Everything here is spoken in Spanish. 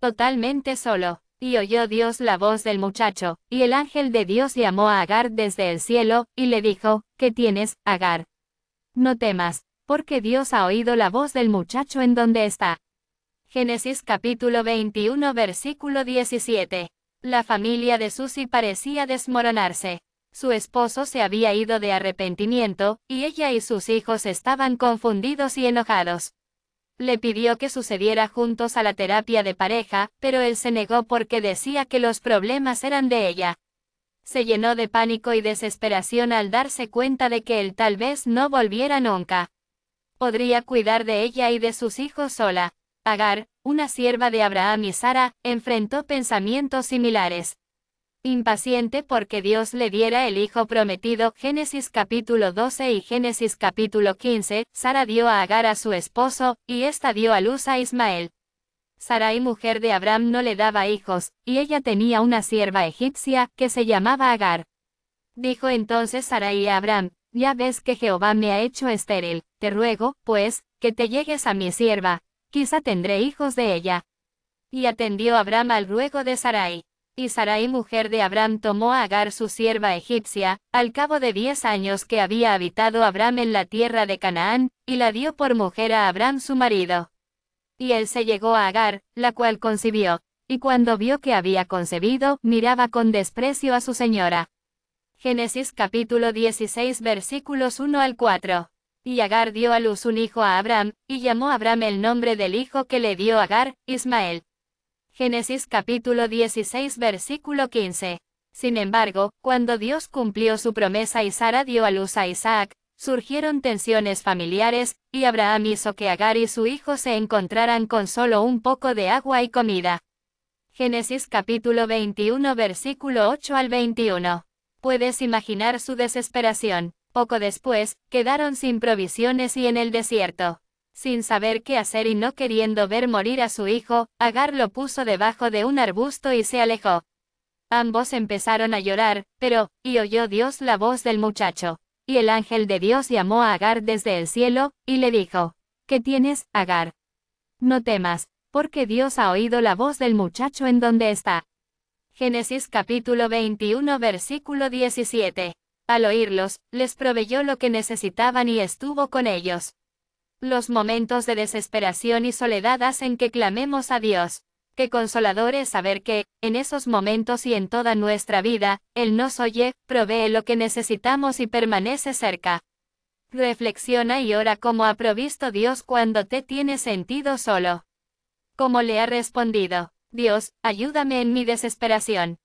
totalmente solo. Y oyó Dios la voz del muchacho, y el ángel de Dios llamó a Agar desde el cielo, y le dijo, ¿qué tienes, Agar? No temas, porque Dios ha oído la voz del muchacho en donde está. Génesis capítulo 21 versículo 17. La familia de Susi parecía desmoronarse. Su esposo se había ido de arrepentimiento, y ella y sus hijos estaban confundidos y enojados le pidió que sucediera juntos a la terapia de pareja, pero él se negó porque decía que los problemas eran de ella. Se llenó de pánico y desesperación al darse cuenta de que él tal vez no volviera nunca. Podría cuidar de ella y de sus hijos sola. Agar, una sierva de Abraham y Sara, enfrentó pensamientos similares impaciente porque Dios le diera el hijo prometido. Génesis capítulo 12 y Génesis capítulo 15, Sara dio a Agar a su esposo, y ésta dio a luz a Ismael. Sarai mujer de Abraham no le daba hijos, y ella tenía una sierva egipcia, que se llamaba Agar. Dijo entonces Sarai a Abraham, ya ves que Jehová me ha hecho estéril, te ruego, pues, que te llegues a mi sierva, quizá tendré hijos de ella. Y atendió Abraham al ruego de Sarai. Y Sarai mujer de Abraham tomó a Agar su sierva egipcia, al cabo de diez años que había habitado Abraham en la tierra de Canaán, y la dio por mujer a Abraham su marido. Y él se llegó a Agar, la cual concibió, y cuando vio que había concebido, miraba con desprecio a su señora. Génesis capítulo 16 versículos 1 al 4. Y Agar dio a luz un hijo a Abraham, y llamó a Abraham el nombre del hijo que le dio Agar, Ismael. Génesis capítulo 16 versículo 15. Sin embargo, cuando Dios cumplió su promesa y Sara dio a luz a Isaac, surgieron tensiones familiares, y Abraham hizo que Agar y su hijo se encontraran con solo un poco de agua y comida. Génesis capítulo 21 versículo 8 al 21. Puedes imaginar su desesperación. Poco después, quedaron sin provisiones y en el desierto. Sin saber qué hacer y no queriendo ver morir a su hijo, Agar lo puso debajo de un arbusto y se alejó. Ambos empezaron a llorar, pero, y oyó Dios la voz del muchacho. Y el ángel de Dios llamó a Agar desde el cielo, y le dijo, ¿Qué tienes, Agar? No temas, porque Dios ha oído la voz del muchacho en donde está. Génesis capítulo 21 versículo 17. Al oírlos, les proveyó lo que necesitaban y estuvo con ellos los momentos de desesperación y soledad hacen que clamemos a Dios. Qué consolador es saber que, en esos momentos y en toda nuestra vida, Él nos oye, provee lo que necesitamos y permanece cerca. Reflexiona y ora cómo ha provisto Dios cuando te tiene sentido solo. Como le ha respondido, Dios, ayúdame en mi desesperación.